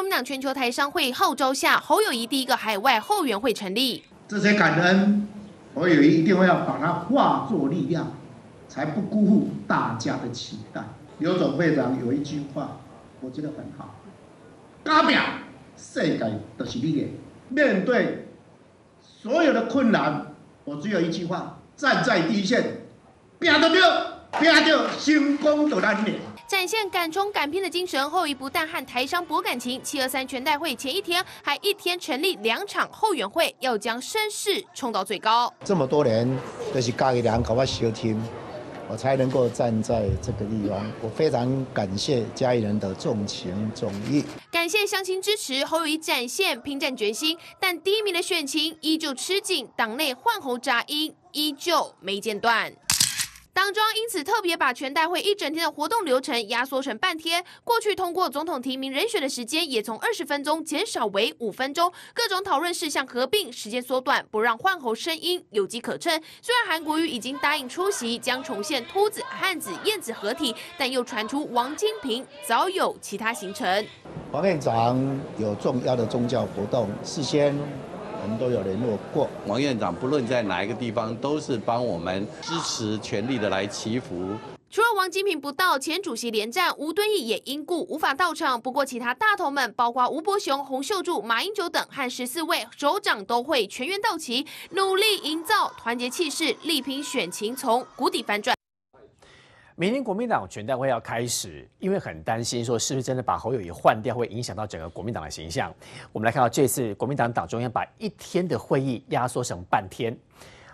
我们党全球台商会号召下，侯友谊第一个海外后援会成立。这些感恩，侯友谊一定会要把它化作力量，才不辜负大家的期待。刘总会长有一句话，我觉得很好。嘎表，世界都是你的。面对所有的困难，我只有一句话：站在第一线，拼得掉，拼掉成功在当面。展现敢冲敢拼的精神，后一谊不但和台商博感情，七二三全代会前一天还一天成立两场后援会，要将声势冲到最高。这么多年都是家里人给我收听，我才能够站在这个地方，我非常感谢家里人的重情重义，感谢乡亲支持。侯友谊展现拼战决心，但低迷的选情依旧吃紧，党内换候杂音依旧没间断。党庄因此特别把全代会一整天的活动流程压缩成半天，过去通过总统提名人选的时间也从二十分钟减少为五分钟，各种讨论事项合并，时间缩短，不让换喉声音有机可乘。虽然韩国瑜已经答应出席，将重现秃子、汉子、燕子合体，但又传出王金平早有其他行程。王院长有重要的宗教活动，事先。我们都有联络过王院长，不论在哪一个地方，都是帮我们支持、全力的来祈福。除了王金平不到，前主席连战、吴敦义也因故无法到场。不过其他大头们，包括吴伯雄、洪秀柱、马英九等，和十四位首长都会全员到齐，努力营造团结气势，力拼选情从谷底翻转。明天国民党全代会要开始，因为很担心说是不是真的把侯友谊换掉，会影响到整个国民党的形象。我们来看到这次国民党党中央把一天的会议压缩成半天。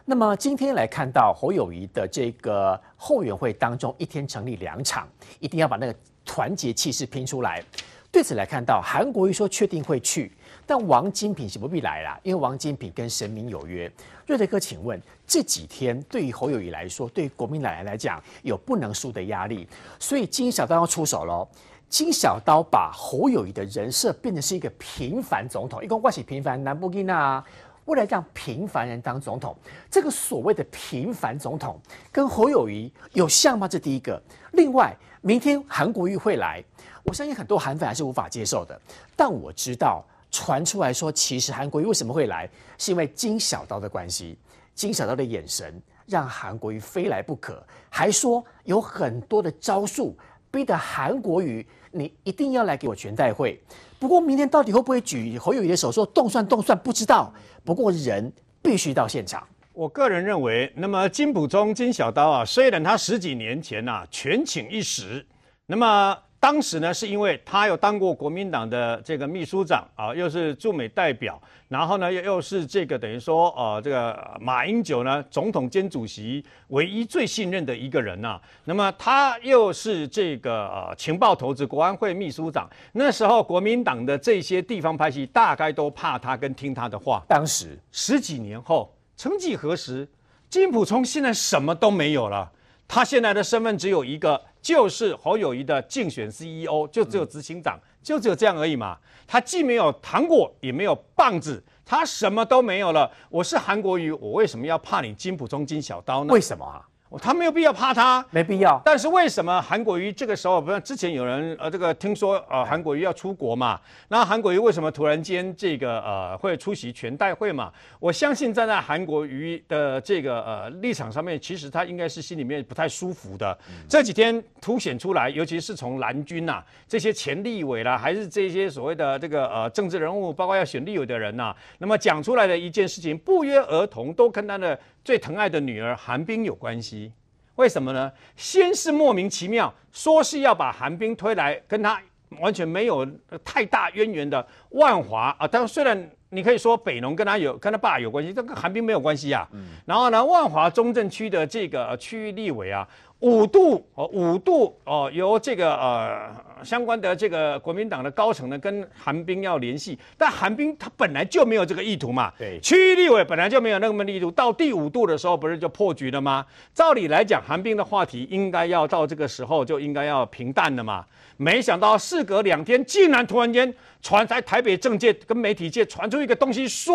那么今天来看到侯友谊的这个后援会当中，一天成立两场，一定要把那个团结气势拼出来。对此来看到韩国瑜说确定会去，但王金平是不必来啦？因为王金平跟神明有约。瑞德哥，请问？这几天对于侯友谊来说，对国民奶奶来讲有不能输的压力，所以金小刀要出手喽。金小刀把侯友谊的人设变成是一个平凡总统，一共关系平凡、南部基娜，为了让平凡人当总统。这个所谓的平凡总统跟侯友谊有像吗？这第一个。另外，明天韩国瑜会来，我相信很多韩粉还是无法接受的。但我知道传出来说，其实韩国瑜为什么会来，是因为金小刀的关系。金小刀的眼神让韩国瑜非来不可，还说有很多的招数逼得韩国瑜你一定要来给我全代会。不过明天到底会不会举侯友谊的手说动算动算不知道，不过人必须到现场。我个人认为，那么金普中金小刀啊，虽然他十几年前呐全倾一时，那么。当时呢，是因为他有当过国民党的这个秘书长啊，又是驻美代表，然后呢又又是这个等于说呃这个马英九呢总统兼主席唯一最信任的一个人呐。那么他又是这个呃情报投资国安会秘书长。那时候国民党的这些地方派系大概都怕他跟听他的话。当时十几年后，曾几何时，金溥聪现在什么都没有了。他现在的身份只有一个，就是侯友谊的竞选 CEO，就只有执行长，就只有这样而已嘛。他既没有糖果，也没有棒子，他什么都没有了。我是韩国瑜，我为什么要怕你金普中金小刀呢？为什么啊？他没有必要怕他，没必要。但是为什么韩国瑜这个时候不像之前有人呃，这个听说呃，韩国瑜要出国嘛？那韩国瑜为什么突然间这个呃会出席全代会嘛？我相信站在韩国瑜的这个呃立场上面，其实他应该是心里面不太舒服的。这几天凸显出来，尤其是从蓝军呐这些前立委啦，还是这些所谓的这个呃政治人物，包括要选立委的人呐，那么讲出来的一件事情，不约而同都跟他的。最疼爱的女儿韩冰有关系，为什么呢？先是莫名其妙说是要把韩冰推来，跟他完全没有太大渊源的万华啊。当然，虽然你可以说北农跟他有跟他爸有关系，这跟韩冰没有关系啊。然后呢，万华中正区的这个区域立委啊，五度哦，五度哦，由这个呃。相关的这个国民党的高层呢，跟韩冰要联系，但韩冰他本来就没有这个意图嘛。对，区域立委本来就没有那么意图。到第五度的时候，不是就破局了吗？照理来讲，韩冰的话题应该要到这个时候就应该要平淡了嘛。没想到事隔两天，竟然突然间传在台北政界跟媒体界传出一个东西，说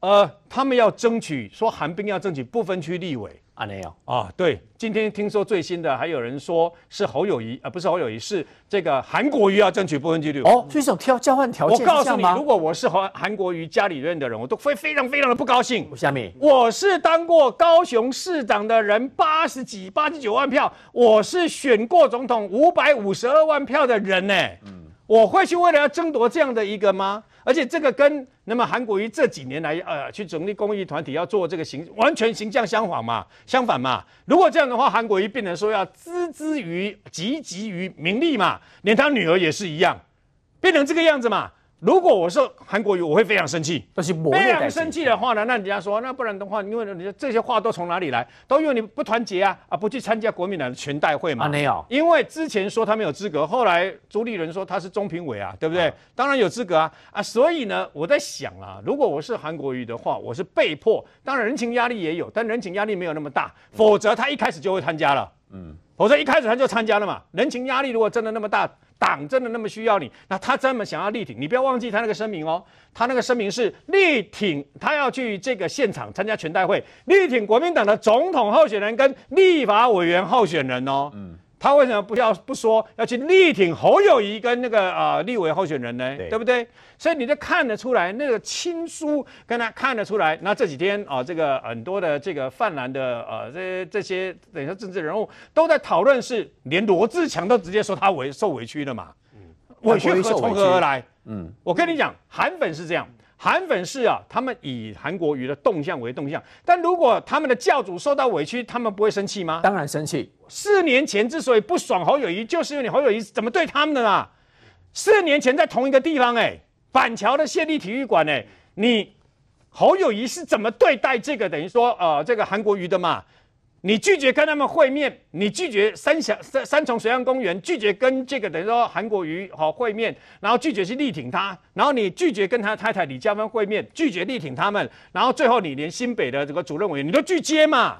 呃，他们要争取，说韩冰要争取不分区立委。阿内有啊，对，今天听说最新的还有人说是侯友谊啊，不是侯友谊，是这个韩国瑜要争取部分区率哦。这种挑交换条件，我告诉你，如果我是韩韩国瑜家里人的人，我都非非常非常的不高兴。我下面，我是当过高雄市长的人，八十几八十九万票，我是选过总统五百五十二万票的人呢，我会去为了要争夺这样的一个吗？而且这个跟那么韩国瑜这几年来呃去成立公益团体要做这个形完全形象相反嘛，相反嘛。如果这样的话，韩国瑜变成说要孜孜于汲汲于名利嘛，连他女儿也是一样，变成这个样子嘛。如果我是韩国瑜，我会非常生气。但是非常生气的话呢，那人家说，那不然的话，因为这些话都从哪里来？都因为你不团结啊，啊，不去参加国民党的全代会嘛？啊，没有。因为之前说他没有资格，后来朱立伦说他是中评委啊，对不对？当然有资格啊，啊，所以呢，我在想啊，如果我是韩国瑜的话，我是被迫，当然人情压力也有，但人情压力没有那么大。否则他一开始就会参加了，嗯，否则一开始他就参加了嘛。人情压力如果真的那么大。党真的那么需要你？那他这么想要力挺你，不要忘记他那个声明哦。他那个声明是力挺，他要去这个现场参加全代会，力挺国民党的总统候选人跟立法委员候选人哦。嗯。他为什么不要不说要去力挺侯友谊跟那个啊立委候选人呢？对不对？所以你就看得出来，那个亲疏跟他看得出来。那这几天啊，这个很多的这个泛蓝的呃这这些，等于说政治人物都在讨论，是连罗志强都直接说他委受委屈了嘛？委屈何从何而来？嗯，我跟你讲，韩粉是这样。韩粉是啊，他们以韩国瑜的动向为动向，但如果他们的教主受到委屈，他们不会生气吗？当然生气。四年前之所以不爽侯友谊，就是因为侯友谊怎么对他们的啦？四年前在同一个地方，哎，板桥的县立体育馆，哎，你侯友谊是怎么对待这个等于说，呃，这个韩国瑜的嘛？你拒绝跟他们会面，你拒绝三峡三三重水岸公园拒绝跟这个等于说韩国瑜好会面，然后拒绝去力挺他，然后你拒绝跟他太太李佳芬会面，拒绝力挺他们，然后最后你连新北的这个主任委员你都拒接嘛？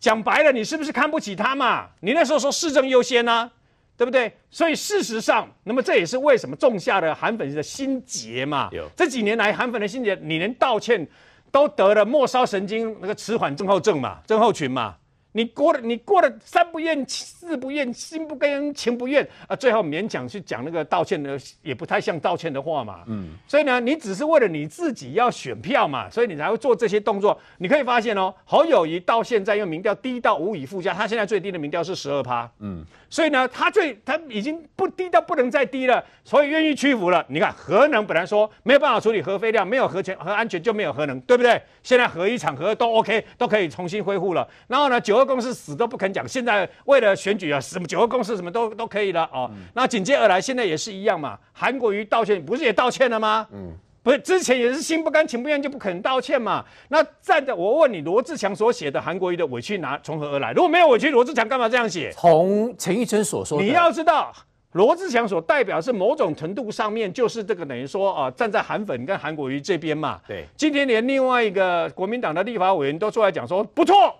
讲白了，你是不是看不起他嘛？你那时候说市政优先呢，对不对？所以事实上，那么这也是为什么种下了韩粉的心结嘛？有这几年来韩粉的心结，你连道歉都得了末梢神经那个迟缓症候症嘛症候群嘛？你过了，你过了三不厌，四不厌，心不甘情不愿啊，最后勉强去讲那个道歉的，也不太像道歉的话嘛。嗯，所以呢，你只是为了你自己要选票嘛，所以你才会做这些动作。你可以发现哦，侯友谊到现在用民调低到无以复加，他现在最低的民调是十二趴。嗯，所以呢，他最他已经不低到不能再低了，所以愿意屈服了。你看核能，本来说没有办法处理核废料，没有核全核安全就没有核能，对不对？现在核一厂核都 OK，都可以重新恢复了。然后呢，九。公司死都不肯讲，现在为了选举啊，什么九个公司什么都都可以了哦。那紧接而来，现在也是一样嘛。韩国瑜道歉不是也道歉了吗？嗯，不是之前也是心不甘情不愿就不肯道歉嘛。那站在我问你，罗志祥所写的韩国瑜的委屈拿从何而来？如果没有委屈，罗志祥干嘛这样写？从陈玉春所说，你要知道，罗志祥所代表是某种程度上面就是这个等于说啊，站在韩粉跟韩国瑜这边嘛。对，今天连另外一个国民党的立法委员都出来讲说不错。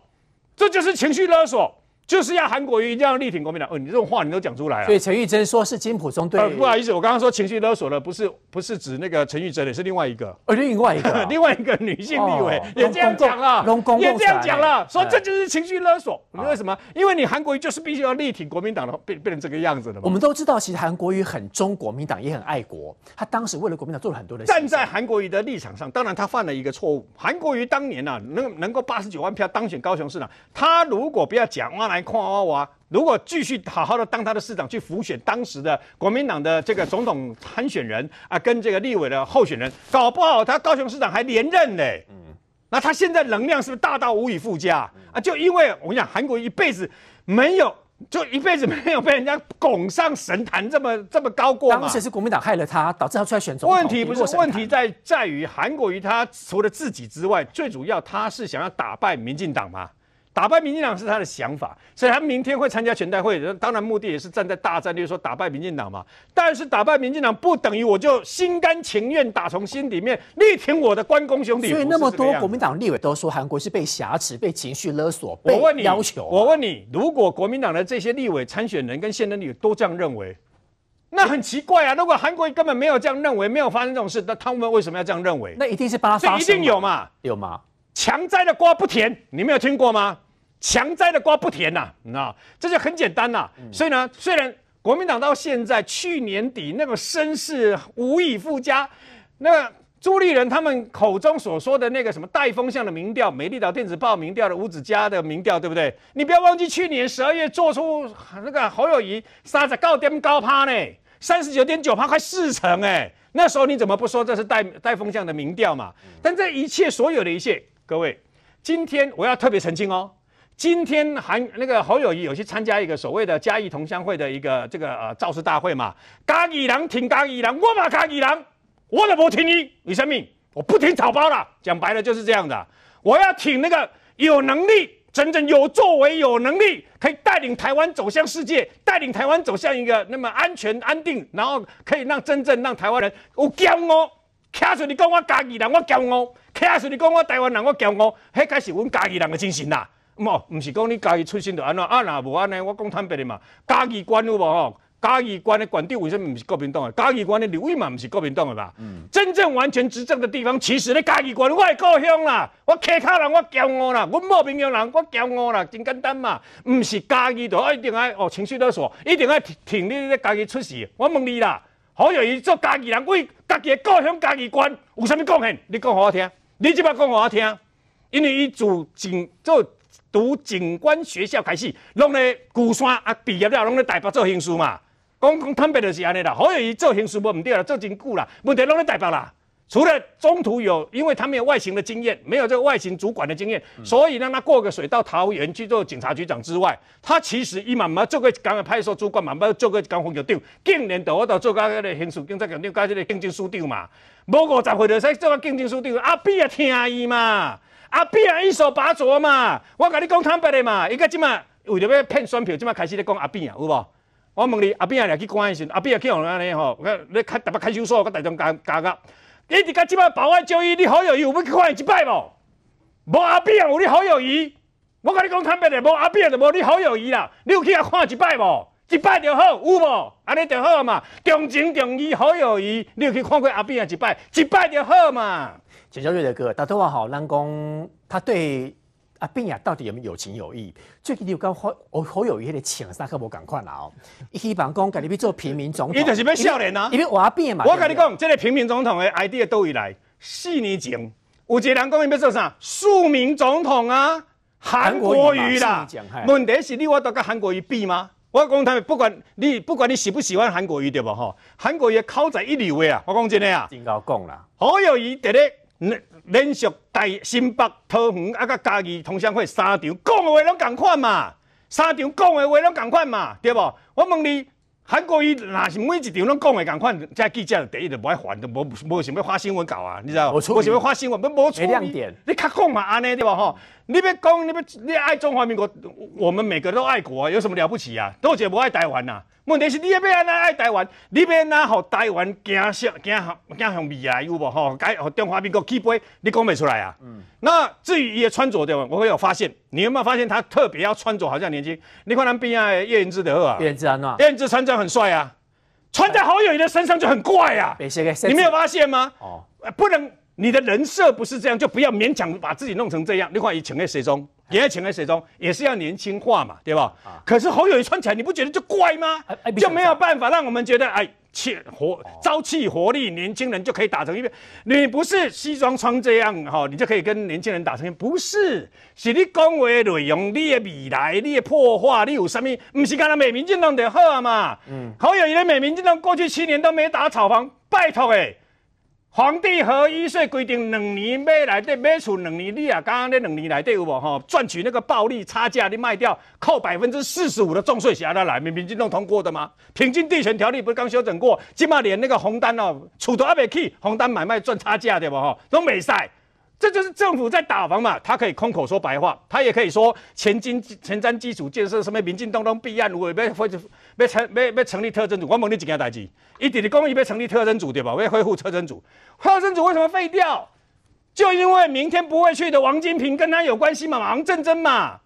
这就是情绪勒索。就是要韩国瑜一定要力挺国民党。哦，你这种话你都讲出来啊？所以陈玉珍说是金普松对。呃，不好意思，我刚刚说情绪勒索了，不是不是指那个陈玉珍的，是另外一个。呃，另外一个，另外一个女性立委也这样讲了，也这样讲了，说这就是情绪勒索。为什么？因为你韩国瑜就是必须要力挺国民党的，变变成这个样子的嘛。我们都知道，其实韩国瑜很忠国民党，也很爱国。他当时为了国民党做了很多的。站在韩国瑜的立场上，当然他犯了一个错误。韩国瑜当年啊，能能够八十九万票当选高雄市长，他如果不要讲话。来夸我！如果继续好好的当他的市长，去辅选当时的国民党的这个总统参选人啊，跟这个立委的候选人，搞不好他高雄市长还连任呢。嗯，那他现在能量是不是大到无以复加啊？就因为我跟你讲，韩国一辈子没有，就一辈子没有被人家拱上神坛这么这么高过当时是国民党害了他，导致他出来选总。问题不是问题在在于韩国，于他除了自己之外，最主要他是想要打败民进党嘛。打败民进党是他的想法，所以他明天会参加全代会，当然目的也是站在大战略说打败民进党嘛。但是打败民进党不等于我就心甘情愿打从心里面力挺我的关公兄弟。所以那么多国民党立委都说韩国是被挟持、被情绪勒索、被要求。我问你，如果国民党的这些立委参选人跟现任立委都这样认为，那很奇怪啊！如果韩国根本没有这样认为，没有发生这种事，那他们为什么要这样认为？那一定是把他，一定有嘛？有吗？强摘的瓜不甜，你没有听过吗？强摘的瓜不甜呐，那这就很简单呐。所以呢，虽然国民党到现在去年底那个声势无以复加，那朱立人他们口中所说的那个什么带风向的民调，美丽岛电子报民调的伍子嘉的民调，对不对？你不要忘记去年十二月做出那个侯友谊杀子高点高趴呢，三十九点九趴快四成哎，那时候你怎么不说这是带带风向的民调嘛？但这一切所有的一切。各位，今天我要特别澄清哦。今天韩那个侯友谊有去参加一个所谓的嘉义同乡会的一个这个呃造势大会嘛？嘉义人挺嘉义人，我嘛嘉义人，我都不听你，你生命我不听草包了。讲白了就是这样的，我要挺那个有能力、真正有作为、有能力可以带领台湾走向世界，带领台湾走向一个那么安全安定，然后可以让真正让台湾人有骄傲。卡住你讲我嘉义人，我骄傲。遐是你讲我台湾人，我骄傲，迄才是阮家己人的精神啦。唔，唔是讲你家己出身就安怎，啊那无安尼，我讲坦白的嘛，家己关有无？吼？家己关的关点为虾米唔是国民党个？家己关的流裔嘛唔是国民党个吧？真正完全执政的地方，其实咧家己关，我係故乡啦。我客家人，我骄傲啦。阮某名疆人，我骄傲啦，真简单嘛。唔是家己就一定爱哦情绪勒索，一定爱停停你咧家己出事。我问你啦，好容易做家己人，为家己个故乡、家己关有啥物贡献？你讲给我听。你即摆讲互我听，因为伊自警做读警官学校开始，拢咧鼓山啊毕业了，拢咧台北做刑事嘛。讲讲坦白就是安尼啦，好容伊做刑事无毋对啦，做真久啦，问题拢咧台北啦。除了中途有，因为他没有外形的经验，没有这个外形主管的经验，所以让他过个水到桃园去做警察局长之外，他其实伊嘛唔啊做过一岗的派出所主管嘛，唔啊做过一岗副局长，竟然到我都做个这个刑事警察局长，搞这个警政署长嘛，无五十岁就使做个警政署长，阿比也听伊嘛，阿比也一手把着嘛，我跟你讲坦白的嘛，伊个即嘛为着要骗选票，即嘛开始咧讲阿比啊，有无？我问你，阿比啊，来去公安时，阿比啊去往安尼吼？你看逐北看守所，跟大众加加价。你伫甲即摆保外就医，你好友谊，有要去看伊一摆无？无阿扁有你好友谊，我甲你讲坦白嘞，无阿扁就无你好友谊啦。你有去甲看一摆无？一摆就好，有无？安尼就好嘛，重情重义，好友谊，你有去看过阿扁一摆？一摆就好嘛。陈小月的哥大电话好，咱讲他对。啊，冰啊，到底有没有情有义？最近有刚好，好友义的请三可无赶快啦哦！伊希望讲甲你去做平民总统。伊就是要笑脸呐，因为我变嘛。我跟你讲，这个平民总统的 ID e a 到以来，四年前，有一个人讲伊要做啥？庶民总统啊，韩国瑜啦。问题是你我到跟韩国瑜比吗？我讲他们不管你不管你喜不喜欢韩国瑜对不吼？韩国瑜的口才一流啊！我讲真的啊。真够讲啦。好友谊得咧。连连续台新北桃园啊，甲嘉义同乡会三场讲的话拢共款嘛，三场讲的话拢共款嘛，对无？我问你，韩国伊若是每一场拢讲的共款，这记者第一就无爱烦，就无无想要发新闻稿啊，你知道？无想要发新闻，你无错。别亮点。你较讲嘛安尼对无吼？你别讲，你别你爱中华民国，我们每个都爱国，啊，有什么了不起啊？都只无爱台湾呐？问题是，你要边哪爱台湾？你边哪让台湾惊色、惊惊红未来有无？吼，该让中华民国起飞，你讲不出来啊！嗯，那至于伊的穿着对吧？我有发现，你有没有发现他特别要穿着好像年轻？你看他边啊，燕之得啊，燕之啊，云之穿着很帅啊，穿在好友的身上就很怪啊！你没有发现吗？哦，不能。你的人设不是这样，就不要勉强把自己弄成这样。你焕以请个谁装，也要请个谁装，也是要年轻化嘛，对吧？可是侯友谊穿起来，你不觉得就怪吗？就没有办法让我们觉得，哎，气活、朝气、活力，年轻人就可以打成一片。你不是西装穿这样哈，你就可以跟年轻人打成一片？不是，是你讲话内容，你的未来，你的破坏，你有什么？不是刚刚美民进党的好嘛？嗯，侯友谊的美民进党过去七年都没打草房，拜托哎。皇帝和医税规定两年买来的买出两年你啊，刚刚那两年来的有无哈？赚取那个暴利差价，你卖掉扣百分之四十五的重税下来，来民民进党通过的吗？平均地权条例不是刚修整过，今嘛连那个红单哦，出都阿北去红单买卖赚差价对不哈？都没晒，这就是政府在打房嘛。他可以空口说白话，他也可以说前金前瞻基础建设什么民进党党避案，我果被或者。要成，要要成立特征组。我问你一件代志，以直的公益要成立特征组对吧？要恢复特征组，特征组为什么废掉？就因为明天不会去的王金平跟他有关系嘛？王正珍嘛？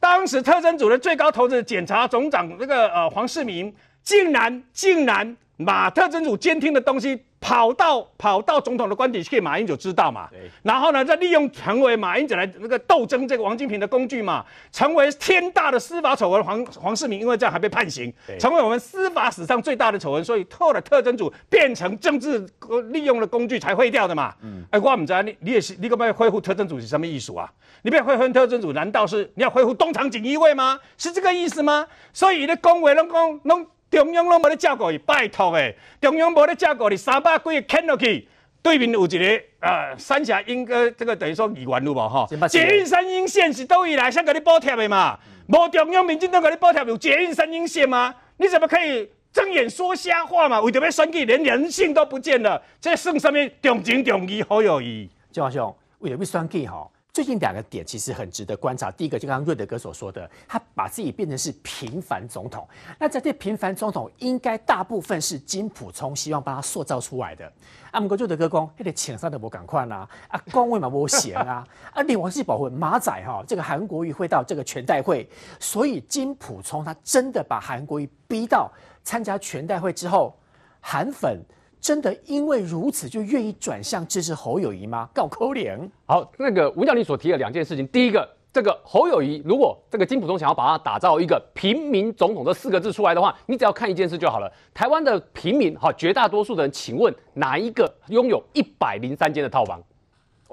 当时特征组的最高头子检察总长那个呃黄世明，竟然竟然把特征组监听的东西。跑到跑到总统的官邸去，马英九知道嘛？然后呢，再利用成为马英九来那个斗争这个王金平的工具嘛，成为天大的司法丑闻。黄黄世明因为这样还被判刑，成为我们司法史上最大的丑闻。所以特的特征组变成政治利用的工具才废掉的嘛。嗯。哎，我唔知你你也是你干嘛以恢复特征组是什么意思啊？你要恢复特征组难道是你要恢复东厂锦衣卫吗？是这个意思吗？所以你的工委能公能。中央拢无咧照顾伊，拜托诶！中央无咧照顾你，三百几个牵落去，对面有一个啊三峡，应该这个等于说二万有无吼？捷运三英线是倒以来先甲你补贴诶嘛？无中央、民进党甲你补贴有捷运三英线吗？你怎么可以睁眼说瞎话嘛？为着要选举，连人性都不见了，这算什么？重情重义好友谊？嘉雄，为着要选举吼？最近两个点其实很值得观察。第一个就刚刚瑞德哥所说的，他把自己变成是平凡总统。那这些平凡总统，应该大部分是金普充希望帮他塑造出来的。啊，我们瑞德哥讲，一点情商都无赶快啦，啊，官位嘛无闲啊，啊，你王世宝会马仔哈，这个韩国瑜会到这个全代会，所以金普充他真的把韩国瑜逼到参加全代会之后，韩粉。真的因为如此就愿意转向支持侯友谊吗？告扣脸。好，那个吴教练所提的两件事情，第一个，这个侯友谊如果这个金普通想要把他打造一个平民总统这四个字出来的话，你只要看一件事就好了。台湾的平民，哈，绝大多数的人，请问哪一个拥有一百零三间的套房？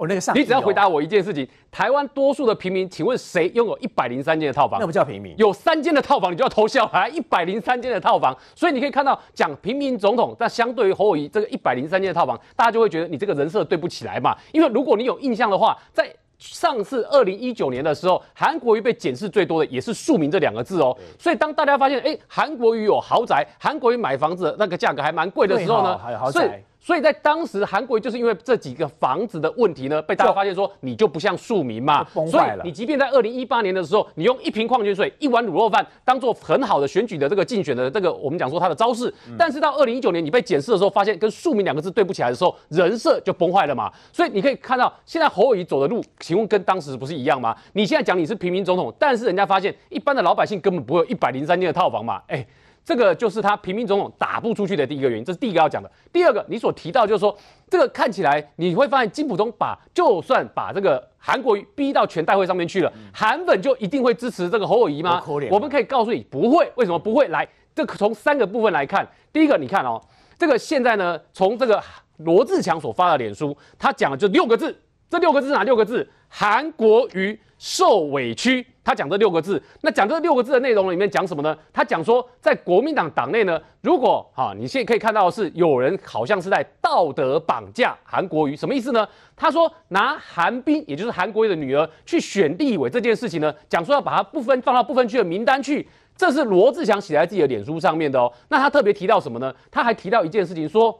我那个上，你只要回答我一件事情：台湾多数的平民，请问谁拥有一百零三间的套房？那不叫平民，有三间的套房你就要偷笑，还一百零三间的套房。所以你可以看到，讲平民总统，但相对于侯友谊这个一百零三间的套房，大家就会觉得你这个人设对不起来嘛。因为如果你有印象的话，在上次二零一九年的时候，韩国瑜被检视最多的也是“庶民”这两个字哦。所以当大家发现，哎，韩国瑜有豪宅，韩国瑜买房子那个价格还蛮贵的时候呢，所所以在当时，韩国就是因为这几个房子的问题呢，被大家发现说你就不像庶民嘛，所以你即便在二零一八年的时候，你用一瓶矿泉水、一碗卤肉饭当做很好的选举的这个竞选的这个，我们讲说他的招式，但是到二零一九年你被检视的时候，发现跟庶民两个字对不起来的时候，人设就崩坏了嘛。所以你可以看到，现在侯友谊走的路，请问跟当时不是一样吗？你现在讲你是平民总统，但是人家发现一般的老百姓根本不会有一百零三间的套房嘛，哎。这个就是他平民总统打不出去的第一个原因，这是第一个要讲的。第二个，你所提到就是说，这个看起来你会发现金普忠把就算把这个韩国逼到全代会上面去了，韩粉就一定会支持这个侯友谊吗？我们可以告诉你不会，为什么不会？来，这从三个部分来看，第一个，你看哦，这个现在呢，从这个罗志强所发的脸书，他讲的就六个字，这六个字哪六个字？韩国瑜受委屈，他讲这六个字。那讲这六个字的内容里面讲什么呢？他讲说，在国民党党内呢，如果哈，你现在可以看到是有人好像是在道德绑架韩国瑜，什么意思呢？他说拿韩冰，也就是韩国瑜的女儿去选立委这件事情呢，讲说要把她部分放到不分区的名单去。这是罗志祥写在自己的脸书上面的哦。那他特别提到什么呢？他还提到一件事情，说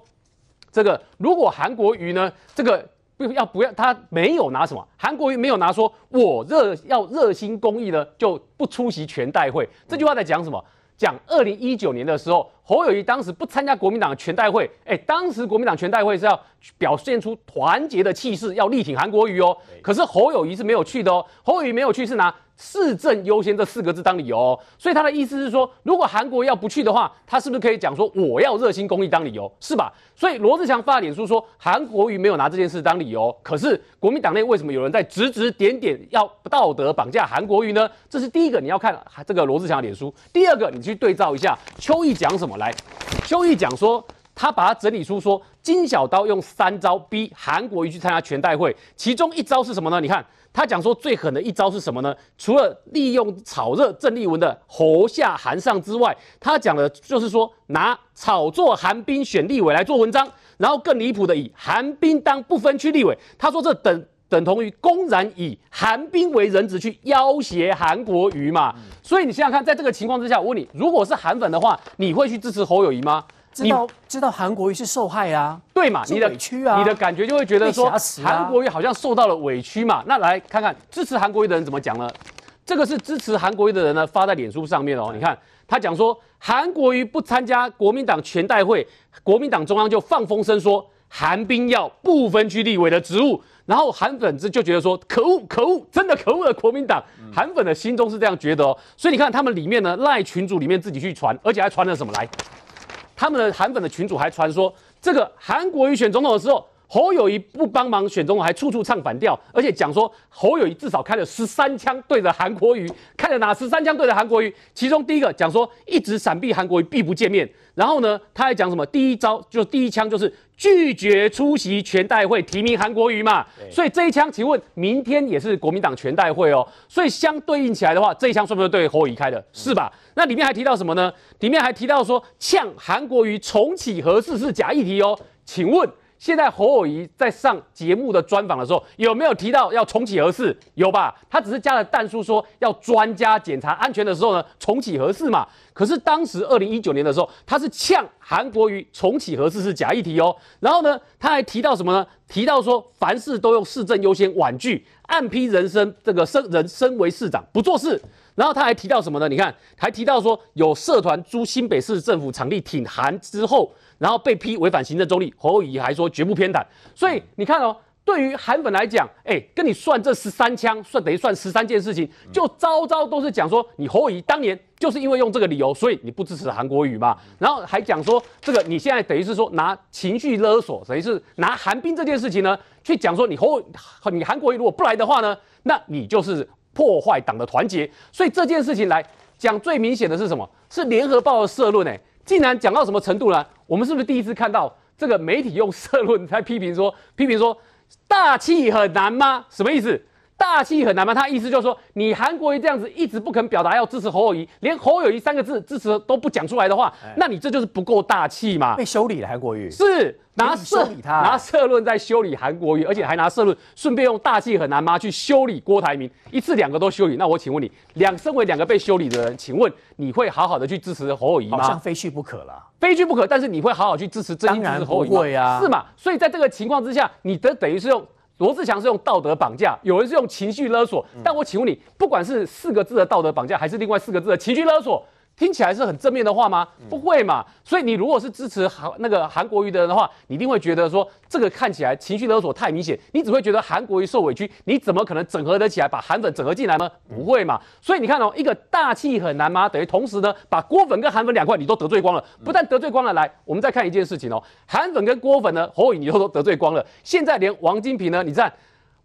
这个如果韩国瑜呢，这个。不要不要，他没有拿什么，韩国瑜没有拿说，我热要热心公益呢，就不出席全代会。这句话在讲什么？讲二零一九年的时候，侯友谊当时不参加国民党全代会。哎，当时国民党全代会是要表现出团结的气势，要力挺韩国瑜哦。可是侯友谊是没有去的哦，侯友谊没有去是拿。市政优先这四个字当理由，哦，所以他的意思是说，如果韩国要不去的话，他是不是可以讲说我要热心公益当理由，是吧？所以罗志祥发脸书说韩国瑜没有拿这件事当理由，可是国民党内为什么有人在指指点点要道德绑架韩国瑜呢？这是第一个，你要看这个罗志祥的脸书；第二个，你去对照一下邱毅讲什么来。邱毅讲说他把它整理出说。金小刀用三招逼韩国瑜去参加全代会，其中一招是什么呢？你看他讲说最狠的一招是什么呢？除了利用炒热郑丽文的喉下韩上之外，他讲的就是说拿炒作韩冰选立委来做文章，然后更离谱的以韩冰当不分区立委，他说这等等同于公然以韩冰为人质去要挟韩国瑜嘛。所以你想想看，在这个情况之下，我问你，如果是韩粉的话，你会去支持侯友谊吗？知道知道韩国瑜是受害啊，对嘛？你的屈啊，你的感觉就会觉得说，韩国瑜好像受到了委屈嘛。那来看看支持韩国瑜的人怎么讲呢？这个是支持韩国瑜的人呢发在脸书上面哦。你看他讲说，韩国瑜不参加国民党全代会，国民党中央就放风声说韩冰要不分区立委的职务，然后韩粉子就觉得说可恶可恶，真的可恶的国民党。韩粉的心中是这样觉得，哦，所以你看他们里面呢赖群主里面自己去传，而且还传了什么来？他们的韩粉的群主还传说，这个韩国瑜选总统的时候。侯友谊不帮忙选总统，还处处唱反调，而且讲说侯友谊至少开了十三枪对着韩国瑜，开了哪十三枪对着韩国瑜？其中第一个讲说一直闪避韩国瑜，避不见面。然后呢，他还讲什么？第一招就第一枪就是拒绝出席全代会提名韩国瑜嘛。所以这一枪，请问明天也是国民党全代会哦。所以相对应起来的话，这一枪算不算对侯友谊开的？是吧？那里面还提到什么呢？里面还提到说呛韩国瑜重启合适是假议题哦。请问。现在侯友谊在上节目的专访的时候，有没有提到要重启核四？有吧？他只是加了弹书说要专家检查安全的时候呢，重启核四嘛。可是当时二零一九年的时候，他是呛韩国瑜重启核四是假议题哦。然后呢，他还提到什么呢？提到说凡事都用市政优先婉拒，按批人生这个生人生为市长不做事。然后他还提到什么呢？你看，还提到说有社团租新北市政府场地挺韩之后，然后被批违反行政中立。侯乙还说绝不偏袒。所以你看哦，对于韩粉来讲，哎，跟你算这十三枪，算等于算十三件事情，就招招都是讲说你侯乙当年就是因为用这个理由，所以你不支持韩国语嘛。然后还讲说这个你现在等于是说拿情绪勒索，等于是拿韩冰这件事情呢，去讲说你侯你韩国语如果不来的话呢，那你就是。破坏党的团结，所以这件事情来讲最明显的是什么？是《联合报》的社论呢。竟然讲到什么程度呢？我们是不是第一次看到这个媒体用社论来批评说？批评说大气很难吗？什么意思？大气很难吗？他意思就是说，你韩国瑜这样子一直不肯表达要支持侯友谊，连侯友谊三个字支持都不讲出来的话，那你这就是不够大气嘛？被修理了韩国瑜是拿社理拿社论在修理韩国瑜，而且还拿社论顺便用大气很难吗去修理郭台铭，一次两个都修理。那我请问你，两身为两个被修理的人，请问你会好好的去支持侯友谊吗？好像非去不可了，非去不可。但是你会好好去支持真？当然不会呀，是嘛？所以在这个情况之下，你的等于是用。罗志祥是用道德绑架，有人是用情绪勒索，但我请问你，不管是四个字的道德绑架，还是另外四个字的情绪勒索。听起来是很正面的话吗？不会嘛。所以你如果是支持韩那个韩国瑜的人的话，你一定会觉得说这个看起来情绪勒索太明显。你只会觉得韩国瑜受委屈，你怎么可能整合得起来把韩粉整合进来呢？不会嘛。所以你看哦，一个大气很难吗？等于同时呢把郭粉跟韩粉两块你都得罪光了，不但得罪光了，来我们再看一件事情哦，韩粉跟郭粉呢侯友你都得罪光了，现在连王金平呢，你知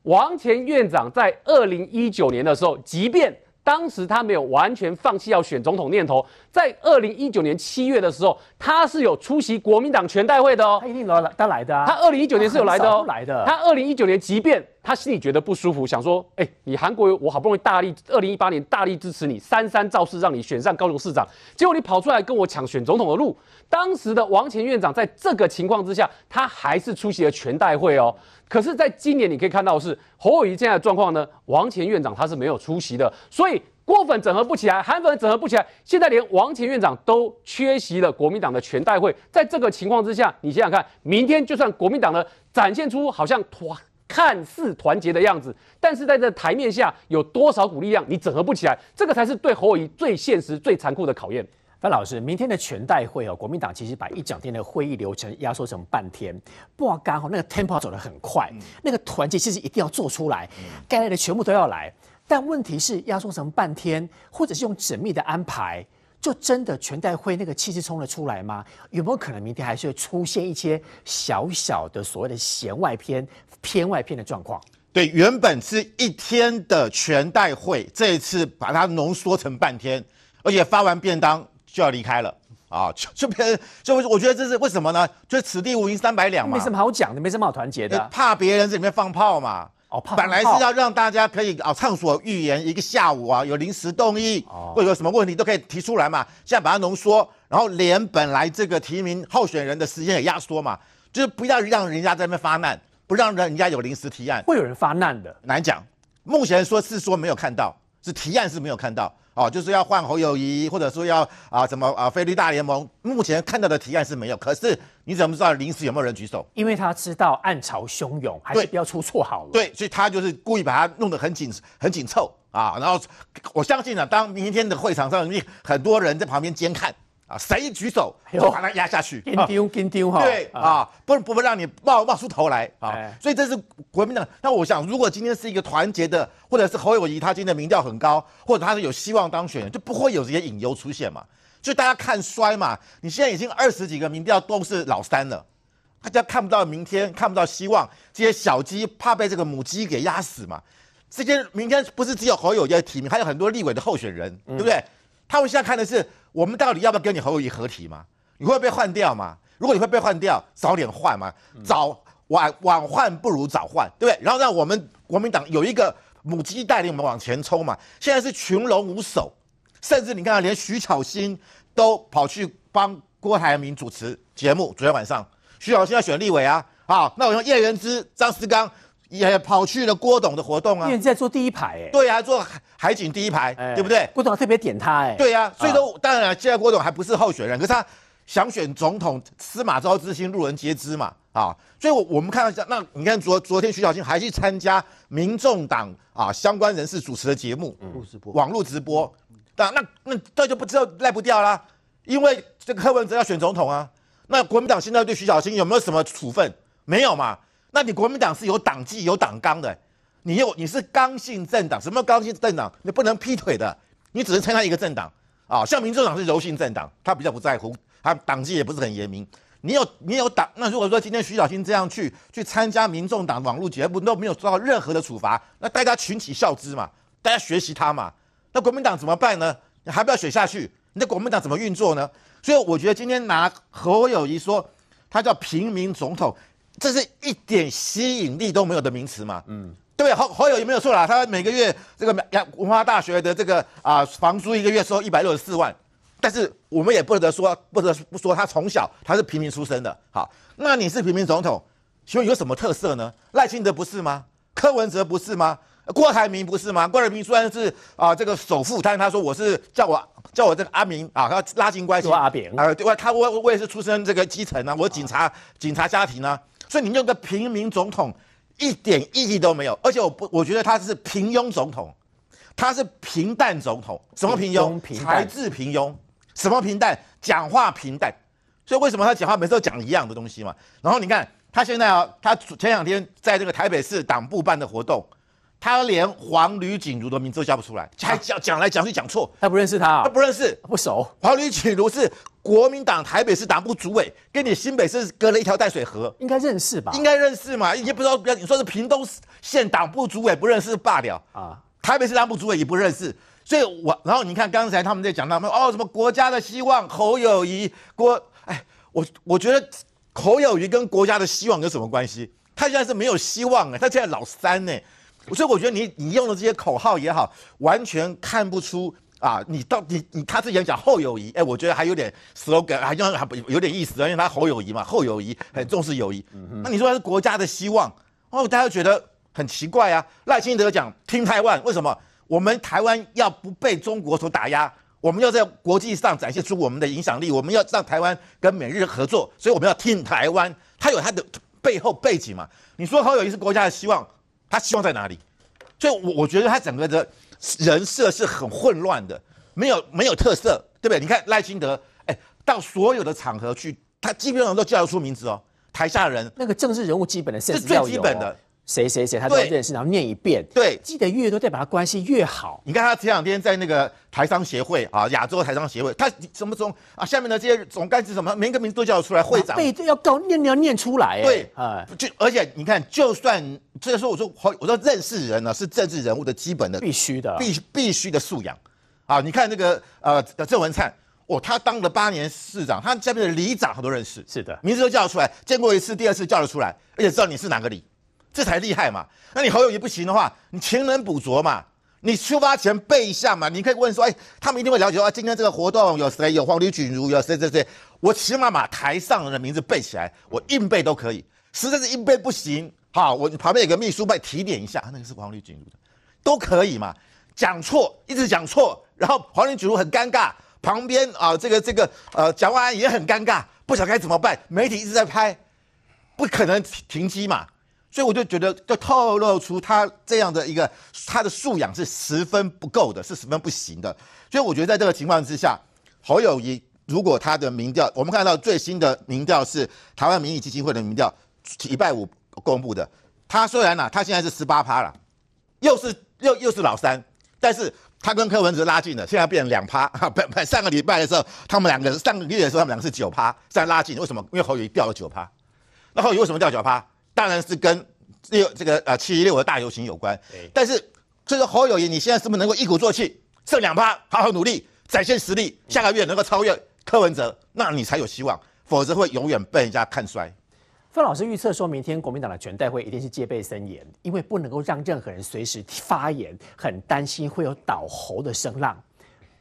王前院长在二零一九年的时候，即便。当时他没有完全放弃要选总统念头，在二零一九年七月的时候，他是有出席国民党全代会的哦。他一定来，他来的。他二零一九年是有来的哦，来的。他二零一九年即便。他心里觉得不舒服，想说：“哎，你韩国，我好不容易大力二零一八年大力支持你，三三造势让你选上高雄市长，结果你跑出来跟我抢选总统的路。”当时的王前院长在这个情况之下，他还是出席了全代会哦。可是，在今年你可以看到的是，侯友谊现在的状况呢？王前院长他是没有出席的，所以郭粉整合不起来，韩粉整合不起来，现在连王前院长都缺席了国民党的全代会。在这个情况之下，你想想看，明天就算国民党的展现出好像团。看似团结的样子，但是在这台面下有多少股力量你整合不起来？这个才是对侯友谊最现实、最残酷的考验。范老师，明天的全代会哦，国民党其实把一整天的会议流程压缩成半天，哇，刚好那个 tempo 走得很快，那个团结其实一定要做出来，该来的全部都要来。但问题是压缩成半天，或者是用缜密的安排。就真的全代会那个气势冲了出来吗？有没有可能明天还是会出现一些小小的所谓的弦外篇、偏外篇的状况？对，原本是一天的全代会，这一次把它浓缩成半天，而且发完便当就要离开了啊！就就别人，就我觉得这是为什么呢？就是此地无银三百两嘛。没什么好讲的，没什么好团结的，怕别人在里面放炮嘛。本来是要让大家可以啊畅所欲言，一个下午啊有临时动议，或者有什么问题都可以提出来嘛。现在把它浓缩，然后连本来这个提名候选人的时间也压缩嘛，就是不要让人家在那边发难，不让人家有临时提案，会有人发难的，难讲。目前说是说没有看到，是提案是没有看到。哦，就是要换侯友谊，或者说要啊什么啊菲律宾大联盟目前看到的提案是没有，可是你怎么知道临时有没有人举手？因为他知道暗潮汹涌，还是不要出错好了。对，所以他就是故意把它弄得很紧、很紧凑啊。然后我相信呢，当明天的会场上，你很多人在旁边监看。啊，谁举手就把他压下去，紧张，紧张哈。对啊，不不会让你冒冒出头来啊。所以这是国民党。那我想，如果今天是一个团结的，或者是侯友宜他今天民调很高，或者他是有希望当选，就不会有这些隐忧出现嘛。就大家看衰嘛。你现在已经二十几个民调都是老三了，大家看不到明天，看不到希望，这些小鸡怕被这个母鸡给压死嘛。这些明天不是只有侯友宜提名，还有很多立委的候选人，对不对？他们现在看的是。我们到底要不要跟你侯友宜合体吗？你会被换掉吗？如果你会被换掉，早点换嘛，早晚晚换不如早换，对不对？然后让我们国民党有一个母鸡带领我们往前冲嘛。现在是群龙无首，甚至你看啊，连徐巧芯都跑去帮郭台铭主持节目。昨天晚上，徐巧芯要选立委啊，好，那我用叶元之、张思刚也跑去了郭董的活动啊！因为在坐第一排哎。对啊，坐海景第一排，对不对？郭董特别点他哎。对呀，所以都当然现在郭董还不是候选人，可是他想选总统，司马昭之心，路人皆知嘛啊！所以，我我们看一下，那你看昨昨天徐小清还去参加民众党啊相关人士主持的节目，网络直播，那那那就不知道赖不掉啦，因为这柯文哲要选总统啊。那国民党现在对徐小清有没有什么处分？没有嘛。那你国民党是有党纪有党纲的，你又你是刚性政党，什么刚性政党？你不能劈腿的，你只能称他一个政党啊！像民主党是柔性政党，他比较不在乎，他党纪也不是很严明。你有你有党，那如果说今天徐小新这样去去参加民众党网络节目，都没有受到任何的处罚，那大家群起效之嘛，大家学习他嘛，那国民党怎么办呢？你还不要选下去？你的国民党怎么运作呢？所以我觉得今天拿侯友谊说，他叫平民总统。这是一点吸引力都没有的名词嘛？嗯，对，侯侯友有没有错啦？他每个月这个文化大学的这个啊房租一个月收一百六十四万，但是我们也不得说，不得不说他从小他是平民出身的。好，那你是平民总统，有什么特色呢？赖清德不是吗？柯文哲不是吗？郭台铭不是吗？郭台铭虽然是啊这个首富，但他说我是叫我叫我这阿明啊，要拉近关系，阿扁啊，对，他我我也是出身这个基层啊，我警察警察家庭啊。所以你用个平民总统，一点意义都没有。而且我不，我觉得他是平庸总统，他是平淡总统，什么平庸、才智平庸，什么平淡，讲话平淡。所以为什么他讲话每次都讲一样的东西嘛？然后你看他现在啊，他前两天在这个台北市党部办的活动，他连黄吕锦如的名字都叫不出来，还讲讲来讲去讲错，他不认识他，他不认识，不熟。黄吕锦如是。国民党台北市党部主委跟你新北市隔了一条淡水河，应该认识吧？应该认识嘛？也不知道，你说是屏东县党部主委不认识罢了啊？台北市党部主委也不认识，所以，我然后你看刚才他们在讲到，哦，什么国家的希望侯友谊郭，哎，我我觉得侯友谊跟国家的希望有什么关系？他现在是没有希望哎，他现在老三呢，所以我觉得你你用的这些口号也好，完全看不出。啊，你到底你他是前讲后友谊，哎，我觉得还有点 slogan，还因还不有点意思因为他后友谊嘛，后友谊很重视友谊。那你说他是国家的希望，哦，大家觉得很奇怪啊。赖清德讲听台湾，为什么？我们台湾要不被中国所打压，我们要在国际上展现出我们的影响力，我们要让台湾跟美日合作，所以我们要听台湾，他有他的背后背景嘛。你说后友谊是国家的希望，他希望在哪里？所以，我我觉得他整个的。人设是很混乱的，没有没有特色，对不对？你看赖清德，哎，到所有的场合去，他基本上都叫得出名字哦。台下人那个政治人物基本的，是最基本的。谁谁谁，他都认识，然后念一遍。对，记得越多，代表他关系越好。你看他前两天在那个台商协会啊，亚洲台商协会，他什么总啊，下面的这些总干事什么，每一个名字都叫得出来。会长背要够，念要念出来。对，哎，就而且你看，就算这个时候我说，我说认识人呢，是政治人物的基本的必须的必必须的素养啊。你看那个呃郑文灿，哦，他当了八年市长，他下面的里长好多认识，是的，名字都叫得出来。见过一次，第二次叫得出来，而且知道你是哪个里。这才厉害嘛！那你好友也不行的话，你情人补拙嘛？你出发前背一下嘛？你可以问说，哎，他们一定会了解啊。今天这个活动有谁？有黄立君如？有谁？谁谁？我起码把台上的名字背起来，我硬背都可以。实在是硬背不行，好，我旁边有个秘书被提点一下，啊，那个是黄立君如的，都可以嘛？讲错，一直讲错，然后黄立君如很尴尬，旁边啊，这个这个呃，蒋万安也很尴尬，不晓该怎么办。媒体一直在拍，不可能停停机嘛？所以我就觉得，就透露出他这样的一个他的素养是十分不够的，是十分不行的。所以我觉得在这个情况之下，侯友谊如果他的民调，我们看到最新的民调是台湾民意基金会的民调，礼拜五公布的。他虽然呐，他现在是十八趴了，又是又又是老三，但是他跟柯文哲拉近了，现在变成两趴。哈，不不，上个礼拜的时候，他们两个人上个礼拜的时候他们两个是九趴，现在拉近，为什么？因为侯友谊掉了九趴。那侯友谊为什么掉九趴？当然是跟六这个呃七一六的大游行有关，但是这个侯友谊，你现在是不是能够一鼓作气胜两趴，好好努力展现实力，下个月能够超越柯文哲，那你才有希望，否则会永远被人家看衰。范老师预测说，明天国民党的全代会一定是戒备森严，因为不能够让任何人随时发言，很担心会有倒喉的声浪。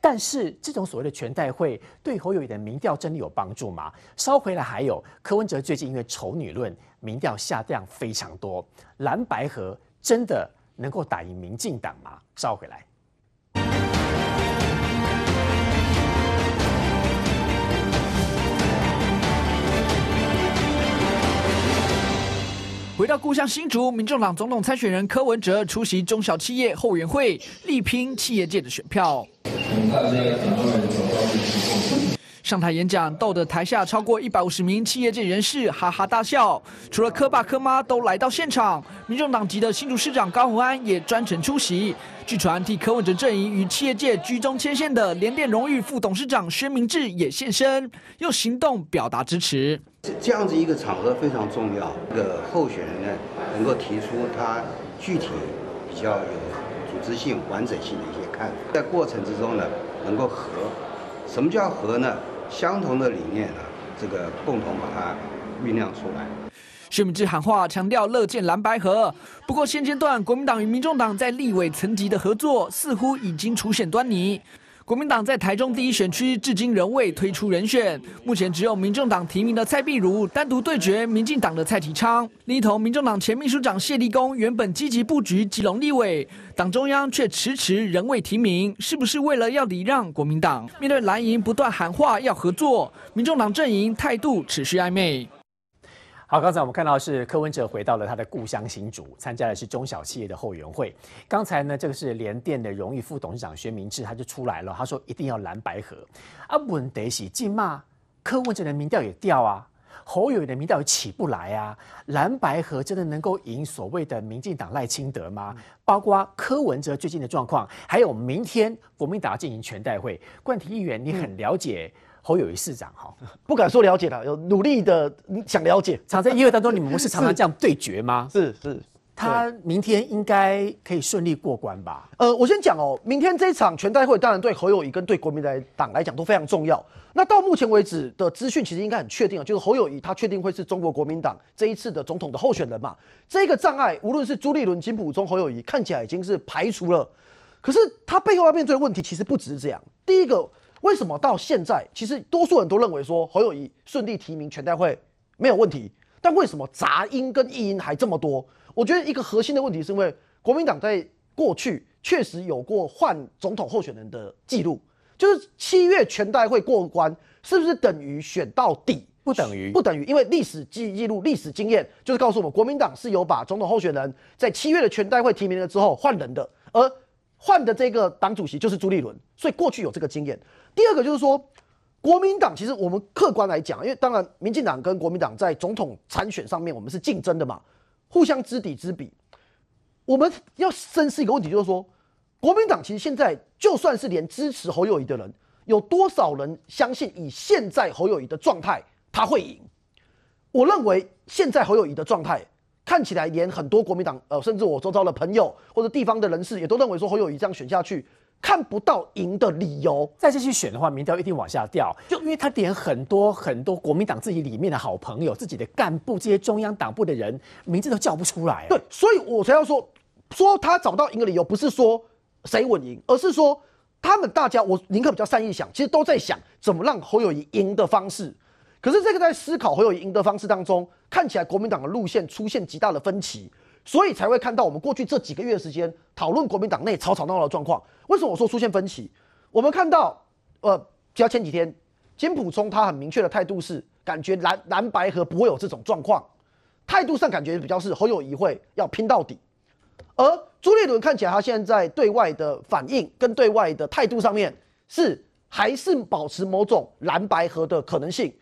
但是这种所谓的全代会对侯友宜的民调真的有帮助吗？稍回来还有柯文哲最近因为丑女论民调下降非常多，蓝白河真的能够打赢民进党吗？稍回来。回到故乡新竹，民众党总统参选人柯文哲出席中小企业后援会，力拼企业界的选票。上台演讲，逗得台下超过一百五十名企业界人士哈哈大笑。除了柯爸柯妈都来到现场，民众党籍的新竹市长高鸿安也专程出席。据传替柯文哲阵营与企业界居中牵线的联电荣誉副董事长薛明志也现身，用行动表达支持。这这样子一个场合非常重要，这个候选人呢，能够提出他具体比较有组织性、完整性的一些看法，在过程之中呢，能够和，什么叫和呢？相同的理念啊，这个共同把它酝酿出来。薛明志喊话强调乐见蓝白合，不过现阶段国民党与民众党在立委层级的合作似乎已经初显端倪。国民党在台中第一选区至今仍未推出人选，目前只有民众党提名的蔡碧如单独对决民进党的蔡启昌。另一头，民众党前秘书长谢立功原本积极布局吉隆立委，党中央却迟迟仍未提名，是不是为了要礼让国民党？面对蓝营不断喊话要合作，民众党阵营态度持续暧昧。好，刚才我们看到是柯文哲回到了他的故乡新竹，参加的是中小企业的后援会。刚才呢，这个是联电的荣誉副董事长薛明志，他就出来了，他说一定要蓝白合。阿文得死，净骂柯文哲的民调也掉啊，侯友廉的民调也起不来啊，蓝白合真的能够赢所谓的民进党赖清德吗？包括柯文哲最近的状况，还有明天国民党进行全代会，冠廷议员你很了解。侯友谊市长，哈，不敢说了解了，有努力的想了解。常在议会当中，你们不是常常这样对决吗？是是，他明天应该可以顺利过关吧？呃，我先讲哦，明天这场全代会，当然对侯友谊跟对国民党来讲都非常重要。那到目前为止的资讯，其实应该很确定啊，就是侯友谊他确定会是中国国民党这一次的总统的候选人嘛。这个障碍，无论是朱立伦、金普中、侯友谊，看起来已经是排除了。可是他背后要面对的问题，其实不只是这样。第一个。为什么到现在，其实多数人都认为说侯友谊顺利提名全代会没有问题，但为什么杂音跟异音还这么多？我觉得一个核心的问题是因为国民党在过去确实有过换总统候选人的记录，就是七月全代会过关，是不是等于选到底？不等于，不等于，因为历史记记录、历史经验就是告诉我们，国民党是有把总统候选人在七月的全代会提名了之后换人的，而。换的这个党主席就是朱立伦，所以过去有这个经验。第二个就是说，国民党其实我们客观来讲，因为当然民进党跟国民党在总统参选上面，我们是竞争的嘛，互相知敌知彼。我们要深思一个问题，就是说，国民党其实现在就算是连支持侯友谊的人，有多少人相信以现在侯友谊的状态他会赢？我认为现在侯友谊的状态。看起来连很多国民党，呃，甚至我周遭的朋友或者地方的人士，也都认为说侯友谊这样选下去看不到赢的理由。再次去选的话，民调一定往下掉，就因为他连很多很多国民党自己里面的好朋友、自己的干部、这些中央党部的人名字都叫不出来。对，所以我才要说，说他找到赢的理由，不是说谁稳赢，而是说他们大家，我宁可比较善意想，其实都在想怎么让侯友谊赢的方式。可是这个在思考侯友谊赢的方式当中。看起来国民党的路线出现极大的分歧，所以才会看到我们过去这几个月时间讨论国民党内吵吵闹闹的状况。为什么我说出现分歧？我们看到，呃，只要前几天，金普忠他很明确的态度是，感觉蓝蓝白河不会有这种状况，态度上感觉比较是很有疑会要拼到底。而朱立伦看起来他现在对外的反应跟对外的态度上面，是还是保持某种蓝白河的可能性。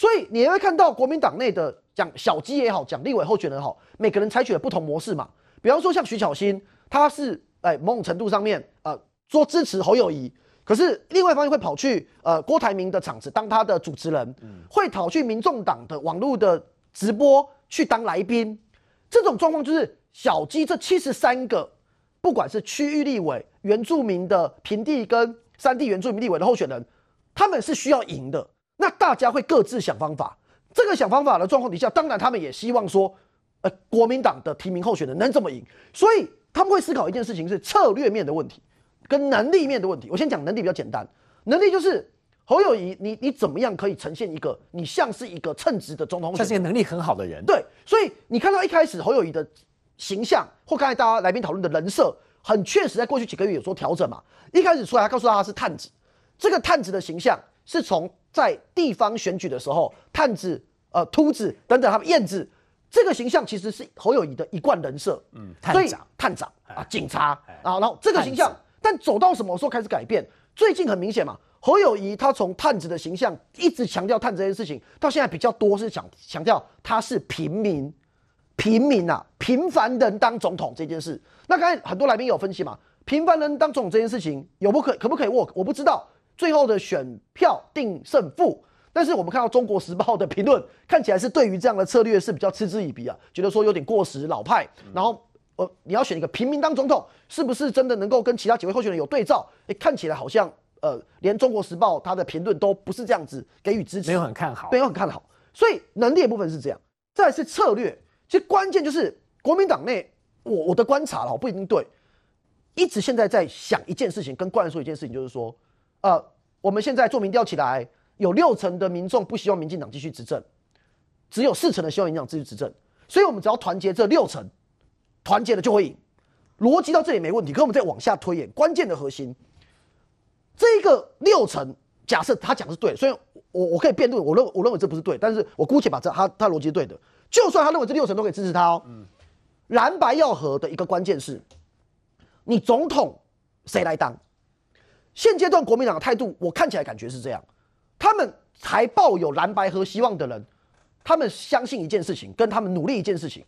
所以你会看到国民党内的讲小鸡也好，讲立委候选人好，每个人采取了不同模式嘛。比方说像徐巧芯，他是哎某种程度上面呃说支持侯友谊，可是另外一方面会跑去呃郭台铭的场子当他的主持人，会跑去民众党的网络的直播去当来宾。这种状况就是小鸡这七十三个，不管是区域立委、原住民的平地跟山地原住民立委的候选人，他们是需要赢的。那大家会各自想方法。这个想方法的状况底下，当然他们也希望说，呃，国民党的提名候选人能怎么赢，所以他们会思考一件事情是策略面的问题，跟能力面的问题。我先讲能力比较简单，能力就是侯友谊，你你怎么样可以呈现一个你像是一个称职的总统？一个能力很好的人。对，所以你看到一开始侯友谊的形象，或刚才大家来宾讨论的人设，很确实在过去几个月有做调整嘛。一开始出来告诉大家是探子，这个探子的形象是从。在地方选举的时候，探子、呃，秃子等等，他们燕子这个形象其实是侯友谊的一贯人设。嗯，探长，探长啊，警察啊，然后这个形象，但走到什么时候开始改变？最近很明显嘛，侯友谊他从探子的形象一直强调探子这件事情，到现在比较多是强强调他是平民，平民啊，平凡人当总统这件事。那刚才很多来宾有分析嘛，平凡人当总统这件事情有不可可不可以？work？我不知道。最后的选票定胜负，但是我们看到《中国时报》的评论看起来是对于这样的策略是比较嗤之以鼻啊，觉得说有点过时老派。然后，呃，你要选一个平民当总统，是不是真的能够跟其他几位候选人有对照？诶，看起来好像呃，连《中国时报》它的评论都不是这样子给予支持，没有很看好，没有很看好。所以能力部分是这样，再是策略，其实关键就是国民党内，我我的观察了，不一定对，一直现在在想一件事情，跟冠言说一件事情，就是说。呃，我们现在做民调起来，有六成的民众不希望民进党继续执政，只有四成的希望民进党继续执政。所以，我们只要团结这六成，团结了就会赢。逻辑到这里没问题。可我们再往下推演，关键的核心，这一个六成假设他讲的是对，所以我我可以辩论，我认我认为这不是对，但是我姑且把这他他逻辑对的，就算他认为这六成都可以支持他哦。嗯。蓝白要和的一个关键是你总统谁来当？现阶段国民党的态度，我看起来感觉是这样：，他们还抱有蓝白和希望的人，他们相信一件事情，跟他们努力一件事情，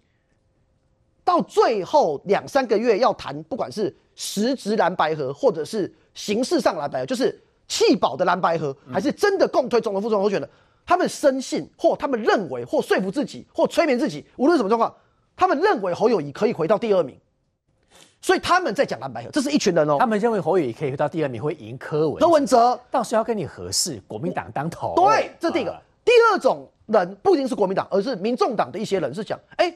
到最后两三个月要谈，不管是实质蓝白河，或者是形式上蓝白就是弃保的蓝白河，还是真的共推总统副总统候选的，他们深信，或他们认为，或说服自己，或催眠自己，无论什么状况，他们认为侯友谊可以回到第二名。所以他们在讲蓝白合，这是一群人哦。他们认为侯友宜可以到第二名，会赢柯文柯文哲，到时候要跟你合适，国民党当头。对，这是第一个。第二种人不一定是国民党，而是民众党的一些人是讲，哎，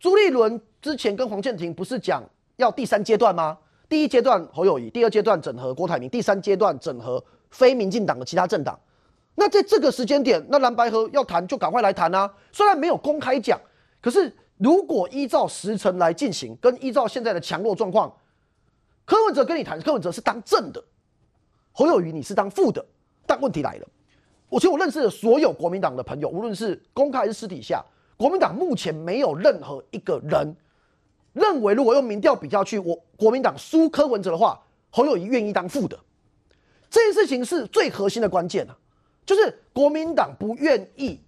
朱立伦之前跟黄建庭不是讲要第三阶段吗？第一阶段侯友谊，第二阶段整合郭台铭，第三阶段整合非民进党的其他政党。那在这个时间点，那蓝白合要谈就赶快来谈啊！虽然没有公开讲，可是。如果依照时辰来进行，跟依照现在的强弱状况，柯文哲跟你谈，柯文哲是当正的，侯友谊你是当副的。但问题来了，我其实我认识的所有国民党的朋友，无论是公开还是私底下，国民党目前没有任何一个人认为，如果用民调比较去，我国民党输柯文哲的话，侯友谊愿意当副的。这件事情是最核心的关键啊，就是国民党不愿意。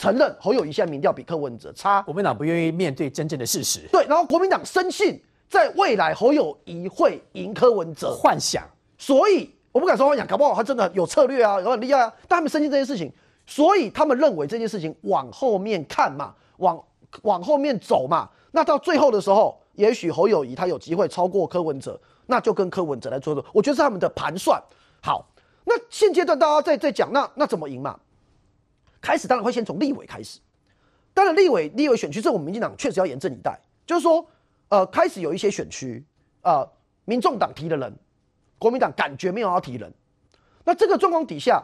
承认侯友谊现在民调比柯文哲差，国民党不愿意面对真正的事实。对，然后国民党深信在未来侯友谊会赢柯文哲，幻想。所以我不敢说幻想，搞不好他真的有策略啊，有很厉害啊。但他们深信这件事情，所以他们认为这件事情往后面看嘛，往往后面走嘛。那到最后的时候，也许侯友谊他有机会超过柯文哲，那就跟柯文哲来做做。我觉得是他们的盘算。好，那现阶段大家在在讲，那那怎么赢嘛？开始当然会先从立委开始，当然立委立委选区是我们民进党确实要严阵以待，就是说呃开始有一些选区啊，民众党提的人，国民党感觉没有要提人，那这个状况底下，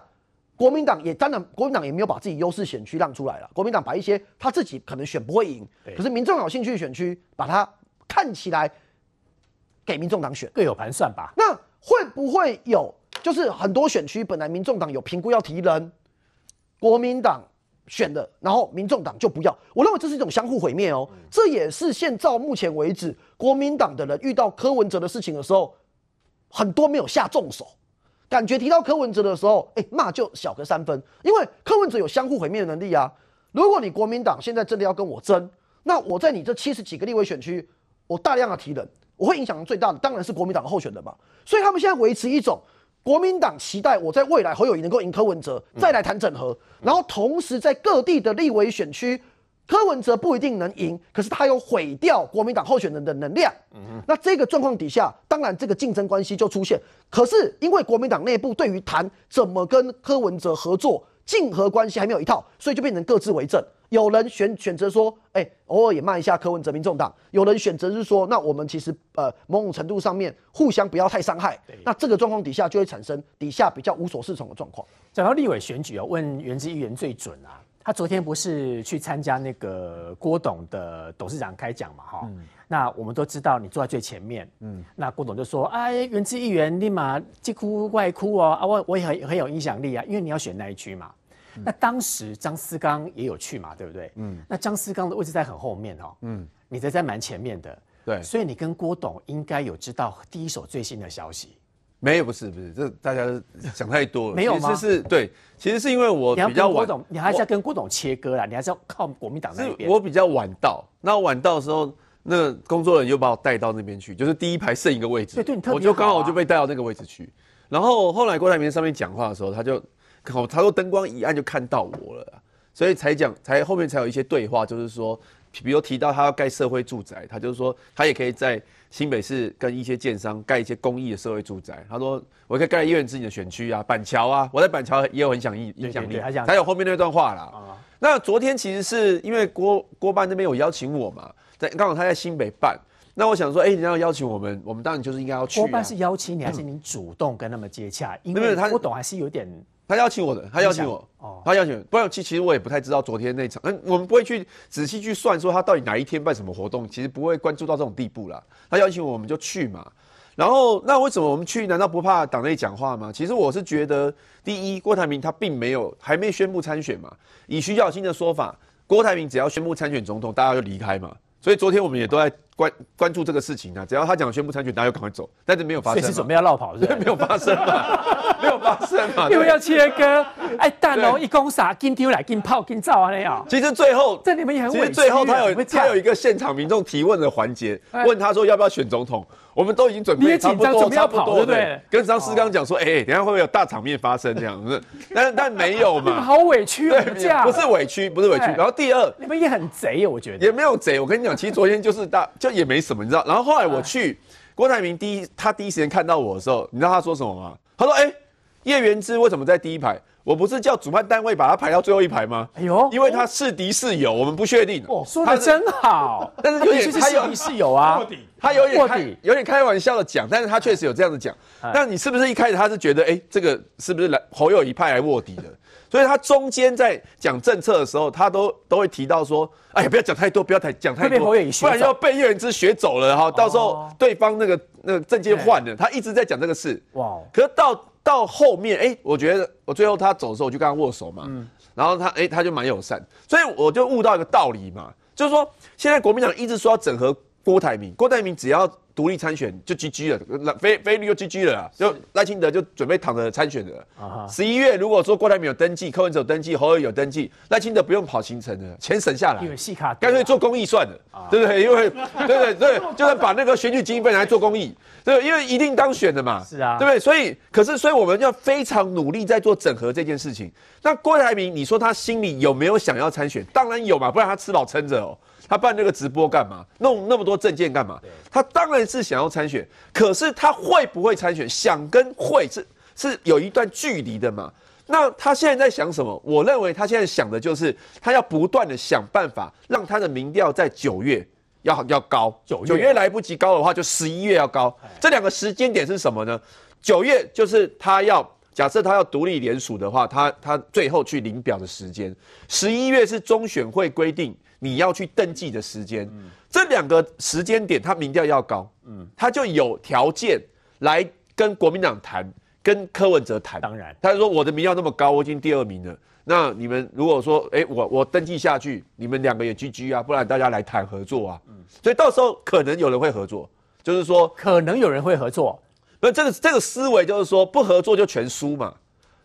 国民党也当然国民党也没有把自己优势选区让出来了，国民党把一些他自己可能选不会赢，可是民众有兴趣的选区，把它看起来给民众党选，各有盘算吧。那会不会有就是很多选区本来民众党有评估要提人？国民党选的，然后民众党就不要。我认为这是一种相互毁灭哦。这也是现照目前为止，国民党的人遇到柯文哲的事情的时候，很多没有下重手，感觉提到柯文哲的时候，哎，骂就小个三分。因为柯文哲有相互毁灭的能力啊。如果你国民党现在真的要跟我争，那我在你这七十几个立委选区，我大量的提人，我会影响最大的当然是国民党的候选人嘛。所以他们现在维持一种。国民党期待我在未来侯友谊能够赢柯文哲，再来谈整合。然后同时在各地的立委选区，柯文哲不一定能赢，可是他有毁掉国民党候选人的能量。嗯哼，那这个状况底下，当然这个竞争关系就出现。可是因为国民党内部对于谈怎么跟柯文哲合作。竞合关系还没有一套，所以就变成各自为政。有人选选择说，哎，偶尔也骂一下柯文哲民众党；有人选择是说，那我们其实呃某种程度上面互相不要太伤害。那这个状况底下就会产生底下比较无所适从的状况。讲到立委选举啊，问原之议员最准啊？他昨天不是去参加那个郭董的董事长开讲嘛？哈。那我们都知道你坐在最前面，嗯，那郭董就说哎，原汁议员立马即哭外哭哦，啊，我我也很很有影响力啊，因为你要选那一区嘛。那当时张思刚也有去嘛，对不对？嗯。那张思刚的位置在很后面哦，嗯。你则在蛮前面的，对。所以你跟郭董应该有知道第一手最新的消息？没有，不是，不是，这大家想太多。了。没有吗？是对，其实是因为我比较晚。郭董，你还是要跟郭董切割啦，你还是要靠国民党那边。我比较晚到，那晚到的时候。那工作人员就把我带到那边去，就是第一排剩一个位置，对对，我就刚好我就被带到那个位置去。然后后来郭台铭上面讲话的时候，他就，好，他说灯光一按就看到我了，所以才讲，才后面才有一些对话，就是说，比如提到他要盖社会住宅，他就是说他也可以在新北市跟一些建商盖一些公益的社会住宅。他说我可以盖医院自己的选区啊，板桥啊，我在板桥也有很响印影响力，才有后面那段话啦。那昨天其实是因为郭郭班那边有邀请我嘛。在刚好他在新北办，那我想说，哎，你要邀请我们，我们当然就是应该要去。多半是邀请你，还是你主动跟他们接洽？因为他不懂，还是有点。他邀请我的，他邀请我，哦，他邀请。不然其其实我也不太知道。昨天那场，嗯，我们不会去仔细去算说他到底哪一天办什么活动，其实不会关注到这种地步啦。他邀请我们就去嘛。然后，那为什么我们去？难道不怕党内讲话吗？其实我是觉得，第一，郭台铭他并没有还没宣布参选嘛。以徐小新的说法，郭台铭只要宣布参选总统，大家就离开嘛。所以昨天我们也都在。关关注这个事情啊，只要他讲宣布参选，大家就赶快走，但是没有发生，所以准备要绕跑，是 没有发生，嘛，没有发生嘛，因为要切割。哎，大龙一公杀，跟丢来，跟炮，跟照啊，那样。其实最后，这你们也很，其实最后他有他有一个现场民众提问的环节，问他说要不要选总统，我们都已经准备差不多，差不对？跟张思刚讲说，哎，等下会不会有大场面发生这样子？但但没有嘛，好委屈哦，这样不是委屈，不是委屈。然后第二，你们也很贼哦，我觉得也没有贼。我跟你讲，其实昨天就是大。也没什么，你知道。然后后来我去郭台铭第一，他第一时间看到我的时候，你知道他说什么吗？他说：“哎，叶元之为什么在第一排？我不是叫主办单位把他排到最后一排吗？”哎呦，因为他是敌是友，我们不确定。哦，说的真好。但是有点他有敌是友啊，他有点他有点开玩笑的讲，但是他确实有这样子讲。那你是不是一开始他是觉得，哎，这个是不是来侯友谊派来卧底的？所以他中间在讲政策的时候，他都都会提到说：“哎呀，不要讲太多，不要太讲太多，不然要被叶人之学走了哈。”到时候对方那个那个证件换了，他一直在讲这个事。哇！可是到到后面，哎，我觉得我最后他走的时候，我就跟他握手嘛。嗯。然后他哎，他就蛮友善，所以我就悟到一个道理嘛，就是说现在国民党一直说要整合郭台铭，郭台铭只要。独立参选就 GG 了，菲菲律就又 GG 了，就赖清德就准备躺着参选了。十一月如果说郭台铭有登记，柯文哲有登记，侯友有登记，赖清德不用跑行程了，钱省下来，干脆做公益算了，对不对？因为对对对，就是把那个选举经费来做公益，对，因为一定当选的嘛，是啊，对不对？所以，可是所以我们要非常努力在做整合这件事情。那郭台铭，你说他心里有没有想要参选？当然有嘛，不然他吃饱撑着哦。他办那个直播干嘛？弄那么多证件干嘛？他当然是想要参选，可是他会不会参选，想跟会是是有一段距离的嘛？那他现在在想什么？我认为他现在想的就是，他要不断的想办法，让他的民调在九月要要高。九月来不及高的话，就十一月要高。这两个时间点是什么呢？九月就是他要假设他要独立联署的话，他他最后去领表的时间。十一月是中选会规定。你要去登记的时间，这两个时间点他民调要高，嗯，他就有条件来跟国民党谈，跟柯文哲谈。当然，他说我的民调那么高，我已经第二名了。那你们如果说，哎，我我登记下去，你们两个也聚居啊，不然大家来谈合作啊。嗯，所以到时候可能有人会合作，就是说可能有人会合作。那这个这个思维就是说，不合作就全输嘛。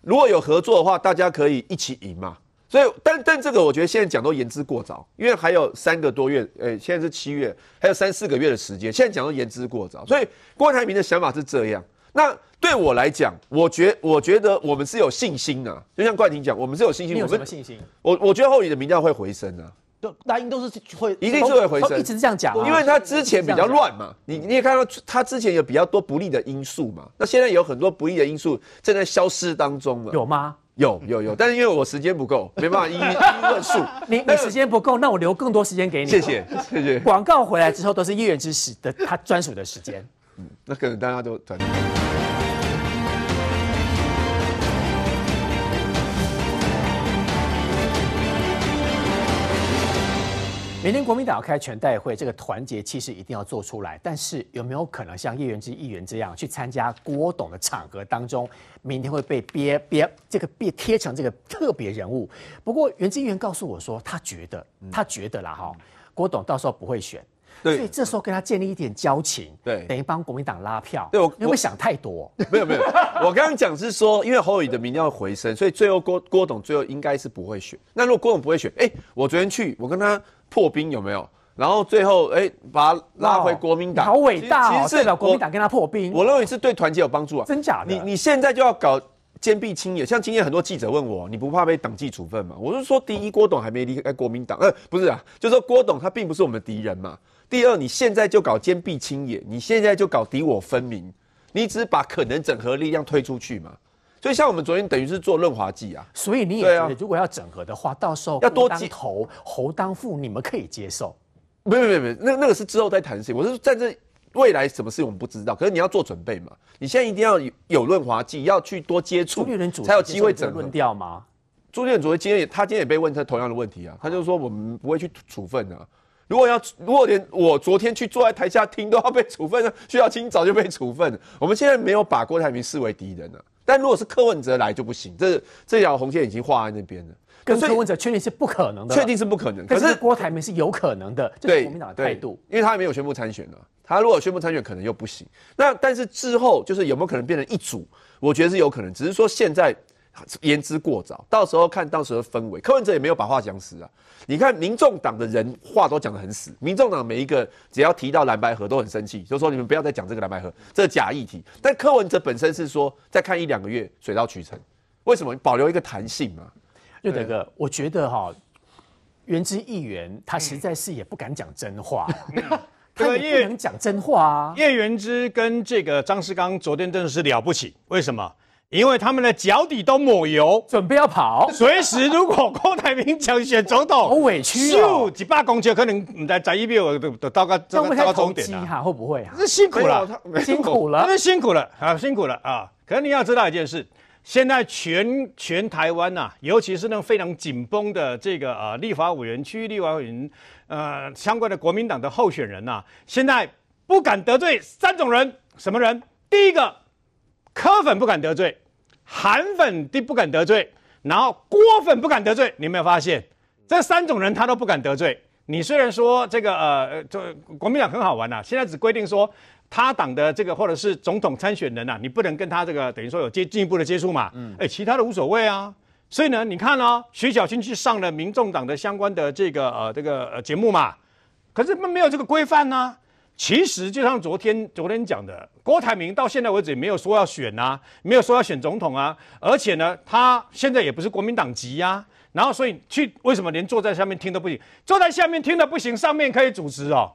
如果有合作的话，大家可以一起赢嘛。所以，但但这个我觉得现在讲都言之过早，因为还有三个多月，诶，现在是七月，还有三四个月的时间。现在讲都言之过早。所以郭台铭的想法是这样。那对我来讲，我觉我觉得我们是有信心的。就像冠廷讲，我们是有信心。有什么信心？我我觉得后市的民调会回升啊。对，大英都是会，一定是会回升。一直这样讲，因为他之前比较乱嘛。你你也看到他之前有比较多不利的因素嘛。那现在有很多不利的因素正在消失当中了。有吗？有有有，但是因为我时间不够，没办法一一论述。你你时间不够，那我留更多时间给你。谢谢谢谢。广告回来之后都是叶远之的他专属的时间。嗯，那可能大家都。明天国民党开全代会，这个团结气势一定要做出来。但是有没有可能像叶元之议员这样去参加郭董的场合当中，明天会被憋憋这个憋贴成这个特别人物？不过袁之议员告诉我说，他觉得他觉得啦哈，郭董到时候不会选，所以这时候跟他建立一点交情，等于帮国民党拉票。对，我，你会想太多？没有没有，我刚刚讲是说，因为侯友的的民调回升，所以最后郭郭董最后应该是不会选。那如果郭董不会选，哎，我昨天去，我跟他。破冰有没有？然后最后哎，把他拉回国民党，好伟大！其实，是国民党跟他破冰，我认为是对团结有帮助啊。真假的？你你现在就要搞坚壁清野，像今天很多记者问我，你不怕被党纪处分吗？我是说，第一，郭董还没离开国民党，呃，不是啊，就是说郭董他并不是我们敌人嘛。第二，你现在就搞坚壁清野，你现在就搞敌我分明，你只把可能整合力量推出去嘛。所以像我们昨天等于是做润滑剂啊，所以你也觉得如果要整合的话，到时候要多当头，侯当副，你们可以接受？没有没有，那那个是之后再谈事情。我是在这未来什么事情我们不知道，可是你要做准备嘛。你现在一定要有润滑剂，要去多接触。才有机会整掉吗？朱建主今天也他今天也被问他同样的问题啊。他就说我们不会去处分的。如果要如果连我昨天去坐在台下听都要被处分呢？徐小清早就被处分。我们现在没有把郭台铭视为敌人了。但如果是柯文哲来就不行，这这条红线已经画在那边了，跟柯文哲确定是不可能的，确定是不可能。可是郭台铭是有可能的，这是国民党态度，因为他没有宣布参选啊。他如果宣布参选可能又不行。那但是之后就是有没有可能变成一组？我觉得是有可能，只是说现在。言之过早，到时候看到时的氛围。柯文哲也没有把话讲死啊。你看民众党的人话都讲得很死，民众党每一个只要提到蓝白河都很生气，就说你们不要再讲这个蓝白河，这是假议题。但柯文哲本身是说再看一两个月，水到渠成。为什么保留一个弹性嘛？瑞德哥，我觉得哈，原之议员他实在是也不敢讲真话，他也不能讲真话。叶元之跟这个张世刚昨天真的是了不起，为什么？因为他们的脚底都抹油，准备要跑，随时如果郭台铭抢选总统，好委屈哦！几百公尺，可能在在一边，我都都到个到终点哈，会不会啊？辛苦了，辛苦了，辛苦了啊，辛苦了啊！可能你要知道一件事，现在全全台湾呐，尤其是那种非常紧绷的这个呃立法委员、区域立法委员呃相关的国民党的候选人呐，现在不敢得罪三种人，什么人？第一个。柯粉不敢得罪，韩粉的不敢得罪，然后郭粉不敢得罪，你有没有发现这三种人他都不敢得罪。你虽然说这个呃，这国民党很好玩呐，现在只规定说他党的这个或者是总统参选人呐，你不能跟他这个等于说有接进一步的接触嘛。嗯，哎，其他的无所谓啊。所以呢，你看哦，徐小清去上了民众党的相关的这个呃这个呃节目嘛，可是没有这个规范呢。其实就像昨天昨天讲的，郭台铭到现在为止没有说要选呐，没有说要选总统啊，而且呢，他现在也不是国民党籍呀。然后所以去为什么连坐在下面听都不行？坐在下面听的不行，上面可以主持哦。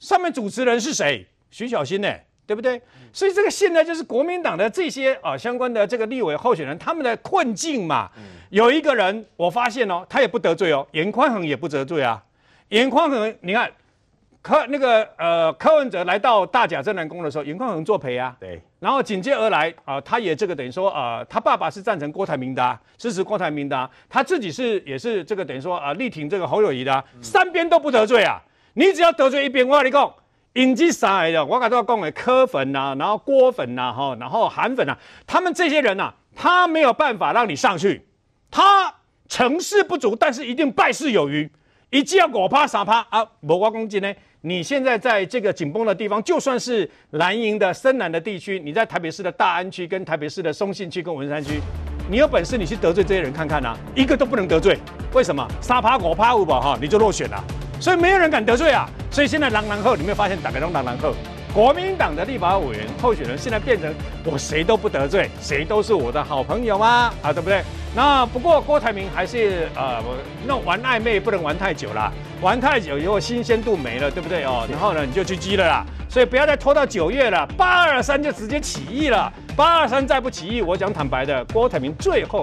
上面主持人是谁？徐小新呢？对不对？所以这个现在就是国民党的这些啊相关的这个立委候选人他们的困境嘛。有一个人我发现哦，他也不得罪哦，严宽衡也不得罪啊。严宽衡，你看。柯那个呃，柯文哲来到大甲镇南宫的时候，严宽恒作陪啊。对。然后紧接而来啊，他也这个等于说啊，他爸爸是赞成郭台铭的，支持郭台铭的，他自己是也是这个等于说啊，力挺这个侯友谊的，三边都不得罪啊。你只要得罪一边，我跟你讲，影击啥来的？我都要公给柯粉呐，然后郭粉呐，哈，然后韩粉呐，他们这些人呐，他没有办法让你上去，他成事不足，但是一定败事有余。一记要我趴傻趴啊，我瓜攻击呢？你现在在这个紧绷的地方，就算是蓝营的深蓝的地区，你在台北市的大安区、跟台北市的松信区跟文山区，你有本事你去得罪这些人看看呐，一个都不能得罪。为什么？杀趴我趴五宝哈，你就落选了，所以没有人敢得罪啊。所以现在狼狼后，你没有发现打家都狼狼后？国民党的立法委员候选人现在变成我谁都不得罪，谁都是我的好朋友吗？啊，对不对？那不过郭台铭还是呃，那玩暧昧不能玩太久了，玩太久以后新鲜度没了，对不对哦？然后呢你就去鸡了啦。所以不要再拖到九月了，八二三就直接起义了。八二三再不起义，我讲坦白的，郭台铭最后。